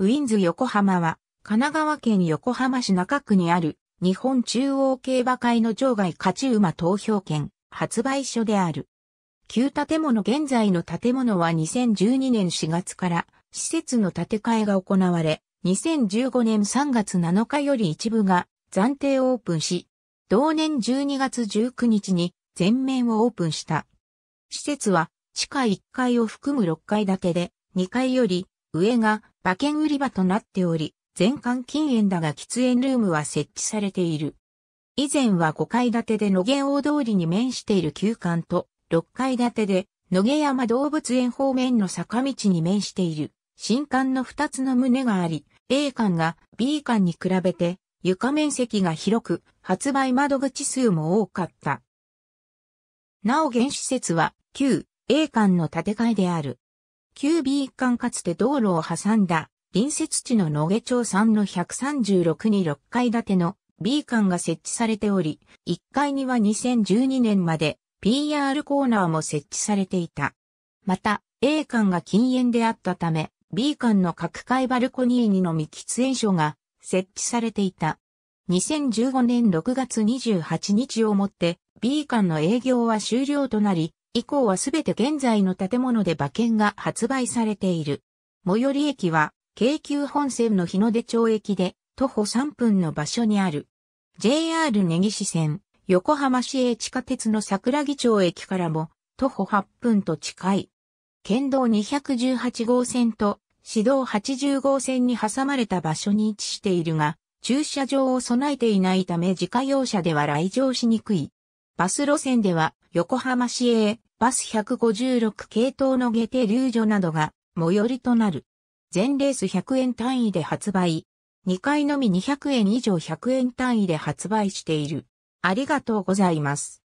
ウィンズ横浜は、神奈川県横浜市中区にある、日本中央競馬会の場外勝ち馬投票券、発売所である。旧建物現在の建物は2012年4月から、施設の建て替えが行われ、2015年3月7日より一部が暫定オープンし、同年12月19日に全面をオープンした。施設は地下1階を含む6階建てで、2階より上が馬券売り場となっており、全館禁煙だが喫煙ルームは設置されている。以前は5階建てで野毛大通りに面している旧館と、6階建てで野毛山動物園方面の坂道に面している新館の2つの棟があり、A 館が B 館に比べて床面積が広く、発売窓口数も多かった。なお原施設は旧 A 館の建て替えである。旧 B 一貫かつて道路を挟んだ隣接地の野毛町産の136に6階建ての B 館が設置されており、1階には2012年まで PR コーナーも設置されていた。また、A 館が禁煙であったため、B 館の各階バルコニーにのみ喫煙所が設置されていた。2015年6月28日をもって B 館の営業は終了となり、以降はすべて現在の建物で馬券が発売されている。最寄り駅は、京急本線の日の出町駅で、徒歩3分の場所にある。JR 根岸線、横浜市営地下鉄の桜木町駅からも、徒歩8分と近い。県道218号線と、市道80号線に挟まれた場所に位置しているが、駐車場を備えていないため自家用車では来場しにくい。バス路線では、横浜市営、バス156系統の下手流所などが、最寄りとなる。全レース100円単位で発売。2回のみ200円以上100円単位で発売している。ありがとうございます。